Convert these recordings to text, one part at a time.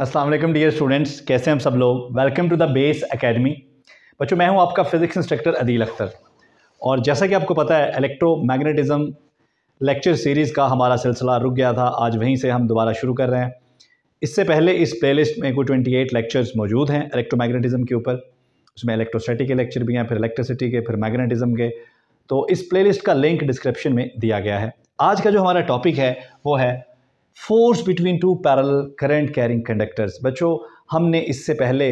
अस्सलाम वालेकुम dear students कैसे हम सब लोग welcome to the base academy बच्चों मैं हूं आपका फिज़िक्स इंस्ट्रक्टर अदील अख्तर और जैसा कि आपको पता है इलेक्ट्रोमैग्नेटिज्म लेक्चर सीरीज़ का हमारा सिलसिला रुक गया था आज वहीं से हम दोबारा शुरू कर रहे हैं इससे पहले इस लिस्ट में कोई ट्वेंटी एट लेक्चर्स मौजूद हैं इलेक्ट्रोमैग्नेटिज्म के ऊपर उसमें इलेक्ट्रोसिटी के लेक्चर भी हैं फिर इलेक्ट्रिसिटी के फिर मैगनेटिज़म के तो इस लिस्ट का लिंक डिस्क्रिप्शन में दिया गया है आज का जो हमारा टॉपिक है वो है force between two parallel current carrying conductors बच्चों हमने इससे पहले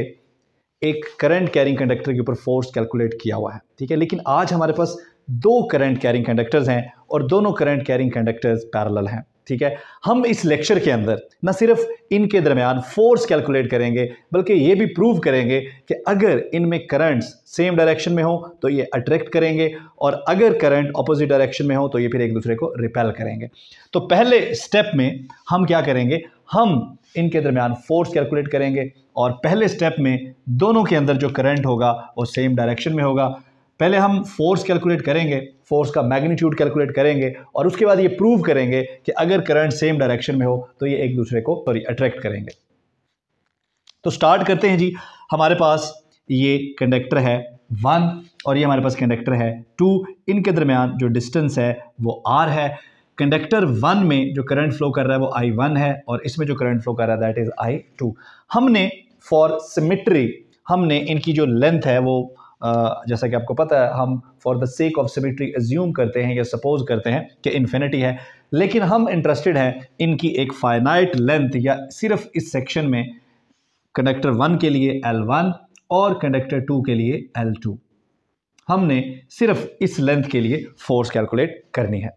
एक करंट कैरिंग कंडक्टर के ऊपर फोर्स कैलकुलेट किया हुआ है ठीक है लेकिन आज हमारे पास दो करंट कैरिंग कंडक्टर्स हैं और दोनों करंट कैरिंग कंडक्टर्स पैरल हैं ठीक है हम इस लेक्चर के अंदर न सिर्फ इनके दरमियान फोर्स कैलकुलेट करेंगे बल्कि ये भी प्रूव करेंगे कि अगर इनमें करंट्स सेम डायरेक्शन में हो तो ये अट्रैक्ट करेंगे और अगर करंट अपोजिट डायरेक्शन में हो तो ये फिर एक दूसरे को रिपेल करेंगे तो पहले स्टेप में हम क्या करेंगे हम इनके दरमियान फोर्स कैलकुलेट करेंगे और पहले स्टेप में दोनों के अंदर जो करंट होगा वो सेम डायरेक्शन में होगा पहले हम फोर्स कैलकुलेट करेंगे फोर्स का मैग्नीट्यूड कैलकुलेट करेंगे और उसके बाद ये प्रूव करेंगे कि अगर करंट सेम डायरेक्शन में हो तो ये एक दूसरे को सॉरी अट्रैक्ट करेंगे तो स्टार्ट करते हैं जी हमारे पास ये कंडक्टर है वन और ये हमारे पास कंडक्टर है टू इनके दरमियान जो डिस्टेंस है वो आर है कंडक्टर वन में जो करंट फ्लो कर रहा है वो आई वन है और इसमें जो करंट फ्लो कर रहा है दैट इज़ आई टू हमने फॉर सिमिट्री हमने इनकी जो लेंथ है वो जैसा कि आपको पता है हम for the sake of symmetry assume करते हैं या सपोज करते हैं कि इन्फिनिटी है लेकिन हम इंटरेस्टेड हैं इनकी एक फाइनाइट लेंथ या सिर्फ इस सेक्शन में कंडक्टर वन के लिए एल वन और कंडक्टर टू के लिए एल टू हमने सिर्फ इस लेंथ के लिए फोर्स कैलकुलेट करनी है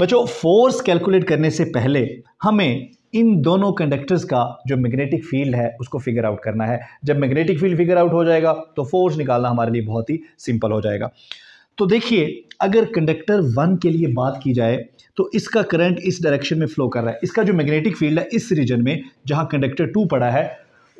बच्चों फोर्स कैलकुलेट करने से पहले हमें इन दोनों कंडक्टर्स का जो मैग्नेटिक फील्ड है उसको फिगर आउट करना है जब मैग्नेटिक फील्ड फिगर आउट हो जाएगा तो फोर्स निकालना हमारे लिए बहुत ही सिंपल हो जाएगा तो देखिए अगर कंडक्टर वन के लिए बात की जाए तो इसका करंट इस डायरेक्शन में फ्लो कर रहा है इसका जो मैग्नेटिक फील्ड है इस रीजन में जहाँ कंडक्टर टू पड़ा है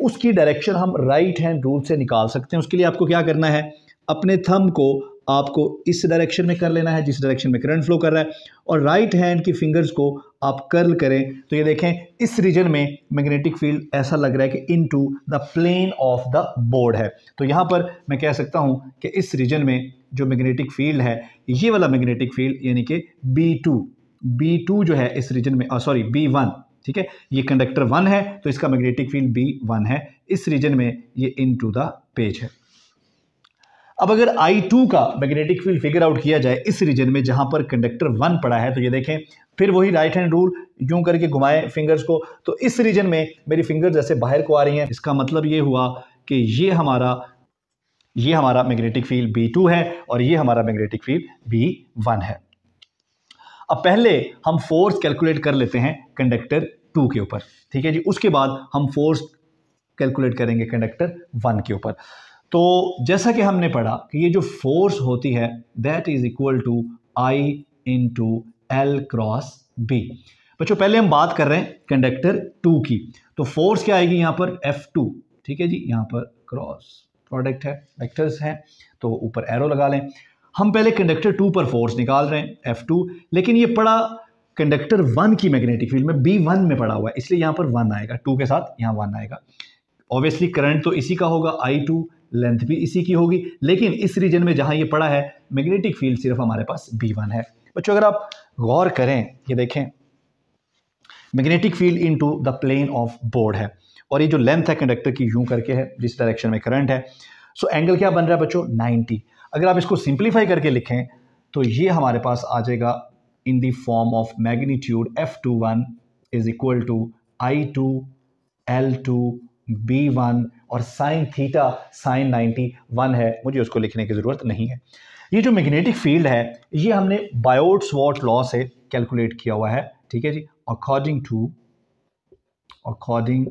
उसकी डायरेक्शन हम राइट हैंड रूल से निकाल सकते हैं उसके लिए आपको क्या करना है अपने थम को आपको इस डायरेक्शन में कर लेना है जिस डायरेक्शन में करंट फ्लो कर रहा है और राइट हैंड की फिंगर्स को आप कर्ल करें तो ये देखें इस रीजन में मैग्नेटिक फील्ड ऐसा लग रहा है कि into the plane of the board है तो यहाँ पर मैं कह सकता हूँ कि इस रीजन में जो मैग्नेटिक फील्ड है ये वाला मैग्नेटिक फील्ड यानी कि बी टू बी टू जो है इस रीजन में सॉरी बी वन ठीक है ये कंडक्टर वन है तो इसका मैग्नेटिक फील्ड बी वन है इस रीजन में ये इन टू द पेज है अब अगर I2 का मैग्नेटिक फील्ड फिगर आउट किया जाए इस रीजन में जहां पर कंडक्टर वन पड़ा है तो ये देखें फिर वही राइट हैंड रूल यूं करके घुमाएं फिंगर्स को तो इस रीजन में मेरी फिंगर जैसे बाहर को आ रही हैं इसका मतलब ये हुआ कि ये हमारा ये हमारा मैग्नेटिक फील्ड बी है और ये हमारा मैग्नेटिक फील्ड बी है अब पहले हम फोर्स कैलकुलेट कर लेते हैं कंडक्टर टू के ऊपर ठीक है जी उसके बाद हम फोर्स कैलकुलेट करेंगे कंडक्टर वन के ऊपर तो जैसा कि हमने पढ़ा कि ये जो फोर्स होती है that is equal to I into L cross B बच्चों पहले हम बात कर रहे हैं कंडक्टर टू की तो फोर्स क्या आएगी यहाँ पर एफ टू ठीक है जी यहाँ पर क्रॉस प्रोडक्ट है वेक्टर्स हैं तो ऊपर एरो लगा लें हम पहले कंडक्टर टू पर फोर्स निकाल रहे हैं एफ टू लेकिन ये पड़ा कंडक्टर वन की मैग्नेटिक फील्ड में बी वन में पड़ा हुआ है इसलिए यहाँ पर वन आएगा टू के साथ यहाँ वन आएगा ऑब्वियसली करंट तो इसी का होगा आई टू लेंथ भी इसी की होगी लेकिन इस रीजन में जहाँ ये पड़ा है मैग्नेटिक फील्ड सिर्फ हमारे पास बी वन है बच्चों अगर आप गौर करें ये देखें magnetic field into the plane of board है और ये जो लेंथ है कंडक्टर की यूं करके है जिस डायरेक्शन में करंट है सो एंगल क्या बन रहा है बच्चों 90 अगर आप इसको सिंप्लीफाई करके लिखें तो ये हमारे पास आ जाएगा in the form of magnitude F two one is equal to I two L two B one और sine theta sine ninety one है मुझे उसको लिखने की ज़रूरत नहीं है ये जो मैग्नेटिक फील्ड है ये हमने बायोट्स वॉट लॉ से कैलकुलेट किया हुआ है ठीक है जी according to according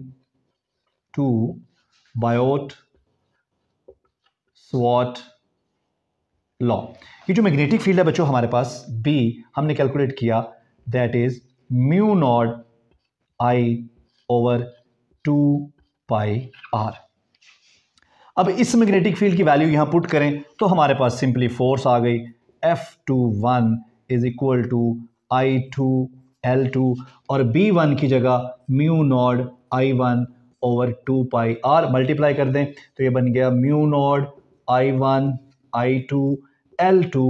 to Biot Savart law ये जो मैग्नेटिक फील्ड है बच्चों हमारे पास बी हमने कैलकुलेट किया that is mu naught I over two pi R अब इस मैग्नेटिक फील्ड की वैल्यू यहाँ पुट करें तो हमारे पास सिंपली फोर्स आ गई F two one is equal to I two L two और बी वन की जगह mu naught I one over two pi R multiply कर दें तो ये बन गया mu naught I one I two L two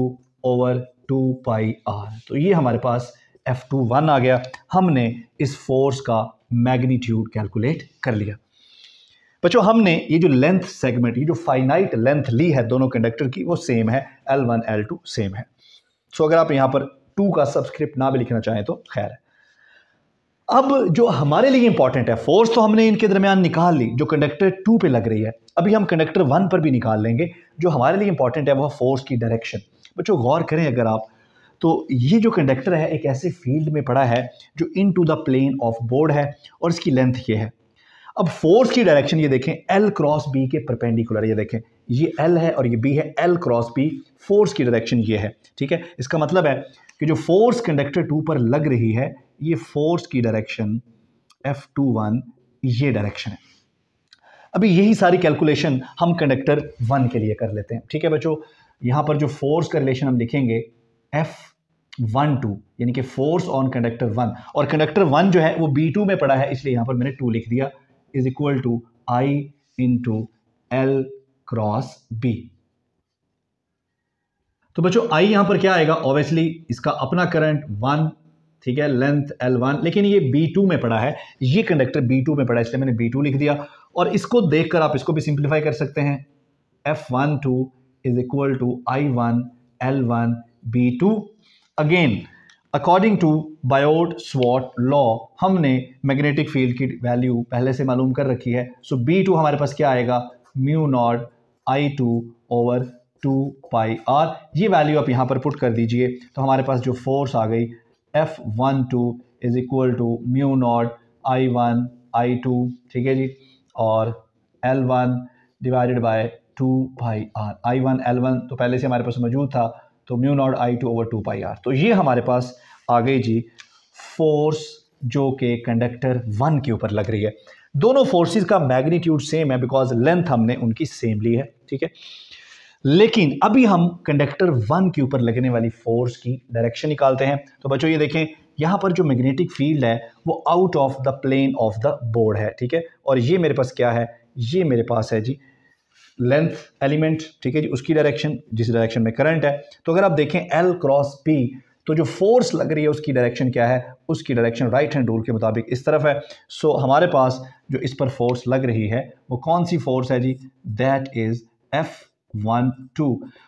over two pi R तो ये हमारे पास एफ टू वन आ गया हमने इस फोर्स का मैग्नीट्यूड कैलकुलेट कर लिया बच्चों हमने ये जो लेंथ सेगमेंट ये जो फाइनाइट लेंथ ली है दोनों कंडक्टर की वो सेम है L one L two same है सो so, अगर आप यहाँ पर टू का सब्सक्रिप्ट ना भी लिखना चाहें तो खैर है अब जो हमारे लिए इंपॉर्टेंट है फोर्स तो हमने इनके दरमियान निकाल ली जो कंडक्टर टू पे लग रही है अभी हम कंडक्टर वन पर भी निकाल लेंगे जो हमारे लिए इंपॉर्टेंट है वह फोर्स की डायरेक्शन बच्चों गौर करें अगर आप तो ये जो कंडक्टर है एक ऐसे फील्ड में पड़ा है जो into the plane of board है और इसकी लेंथ ये है अब फोर्स की डायरेक्शन ये देखें एल क्रॉस बी के परपेंडिकुलर ये देखें ये एल है और ये बी है एल क्रॉस बी फोर्स की डायरेक्शन ये है ठीक है इसका मतलब है कि जो फोर्स कंडक्टर टू पर लग रही है ये फोर्स की डायरेक्शन एफ टू वन ये डायरेक्शन है अभी यही सारी कैलकुलेशन हम कंडक्टर वन के लिए कर लेते हैं ठीक है बच्चों यहाँ पर जो फोर्स का रिलेशन हम लिखेंगे एफ वन टू यानी कि फोर्स ऑन कंडक्टर वन और कंडक्टर वन जो है वो बी टू में पड़ा है इसलिए यहाँ पर मैंने टू लिख दिया is equal to I into L cross B तो बच्चों आई यहां पर क्या आएगा ऑब्वियसली इसका अपना करंट वन ठीक है लेंथ एल वन लेकिन ये बी टू में पड़ा है ये कंडक्टर बी टू में पड़ा है इसलिए मैंने बी टू लिख दिया और इसको देखकर आप इसको भी सिंप्लीफाई कर सकते हैं F one two is equal to I one L one B two again according to Biot Savart law हमने मैग्नेटिक फील्ड की वैल्यू पहले से मालूम कर रखी है सो बी टू हमारे पास क्या आएगा mu naught I two over two pi R ये वैल्यू आप यहाँ पर पुट कर दीजिए तो हमारे पास जो फोर्स आ गई F one two is equal to mu naught I one I two ठीक है जी और L one divided by two pi R I one L one तो पहले से हमारे पास मौजूद था तो mu naught I two over two pi R तो ये हमारे पास आ गई जी फोर्स जो के कंडक्टर वन के ऊपर लग रही है दोनों फोर्सेस का मैग्नीट्यूड सेम है बिकॉज लेंथ हमने उनकी सेम ली है ठीक है लेकिन अभी हम कंडक्टर वन के ऊपर लगने वाली फोर्स की डायरेक्शन निकालते हैं तो बच्चों ये देखें यहाँ पर जो मैग्नेटिक फील्ड है वो out of the plane of the board है ठीक है और ये मेरे पास क्या है ये मेरे पास है जी लेंथ एलिमेंट ठीक है जी उसकी डायरेक्शन जिस डायरेक्शन में करंट है तो अगर आप देखें एल क्रॉस पी तो जो फोर्स लग रही है उसकी डायरेक्शन क्या है उसकी डायरेक्शन राइट हैंड रूल के मुताबिक इस तरफ है सो so, हमारे पास जो इस पर फोर्स लग रही है वो कौन सी फोर्स है जी that is F one two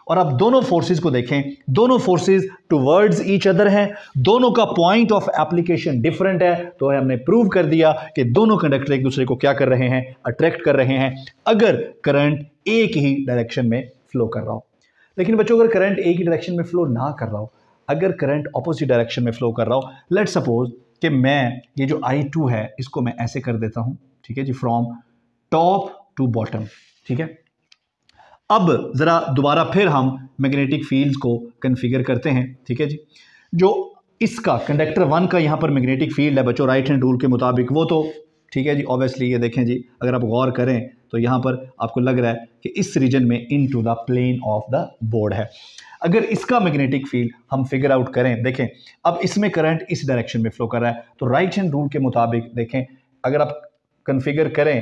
और अब दोनों फोर्सेस को देखें दोनों फोर्सेस टुवर्ड्स ईच अदर हैं दोनों का पॉइंट ऑफ एप्लीकेशन डिफरेंट है तो हमने प्रूव कर दिया कि दोनों कंडक्टर एक दूसरे को क्या कर रहे हैं अट्रैक्ट कर रहे हैं अगर करंट एक ही डायरेक्शन में फ्लो कर रहा हो लेकिन बच्चों अगर करंट एक ही डायरेक्शन में फ्लो ना कर रहा हो अगर करंट अपोजिट डायरेक्शन में फ्लो कर रहा हो लेट सपोज कि मैं ये जो आई टू है इसको मैं ऐसे कर देता हूँ ठीक है जी फ्रॉम टॉप टू बॉटम ठीक है अब ज़रा दोबारा फिर हम मैग्नेटिक फील्ड्स को कन्फिगर करते हैं ठीक है जी जो इसका कंडक्टर वन का यहाँ पर मैग्नेटिक फील्ड है बच्चों राइट हैंड रूल के मुताबिक वो तो ठीक है जी ऑब्वियसली ये देखें जी अगर आप गौर करें तो यहाँ पर आपको लग रहा है कि इस रीजन में into the plane of the board है अगर इसका मैग्नेटिक फील्ड हम फिगर आउट करें देखें अब इसमें करंट इस डायरेक्शन में फ्लो कर रहा है तो राइट हैंड रूल के मुताबिक देखें अगर आप कन्फिगर करें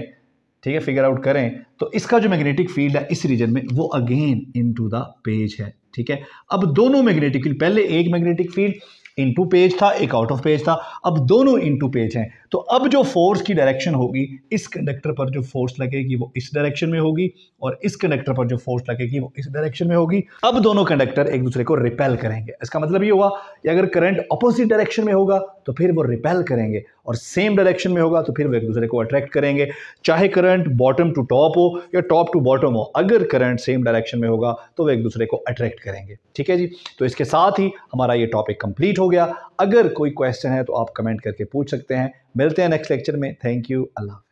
ठीक है फिगर आउट करें तो इसका जो मैग्नेटिक फील्ड है इस रीजन में वो again into the page है ठीक है अब दोनों मैग्नेटिक फील्ड पहले एक मैग्नेटिक फील्ड इनटू पेज था एक आउट ऑफ पेज था अब दोनों इनटू पेज हैं तो अब जो फोर्स की डायरेक्शन होगी इस कंडक्टर पर जो फोर्स लगेगी वो इस डायरेक्शन में होगी और इस कंडक्टर पर जो फोर्स लगेगी वो इस डायरेक्शन में होगी अब दोनों कंडक्टर एक दूसरे को रिपेल करेंगे इसका मतलब ये हुआ कि अगर करंट अपोजिट डायरेक्शन में होगा तो फिर वो रिपेल करेंगे और सेम डायरेक्शन में होगा तो फिर वो एक दूसरे को अट्रैक्ट करेंगे चाहे करंट बॉटम टू टॉप हो या टॉप टू बॉटम हो अगर करंट सेम डायरेक्शन में होगा तो वे एक दूसरे को अट्रैक्ट करेंगे ठीक है जी तो इसके साथ ही हमारा ये टॉपिक कंप्लीट हो गया अगर कोई क्वेश्चन है तो आप कमेंट करके पूछ सकते हैं मिलते हैं नेक्स्ट लेक्चर में थैंक यू अल्लाह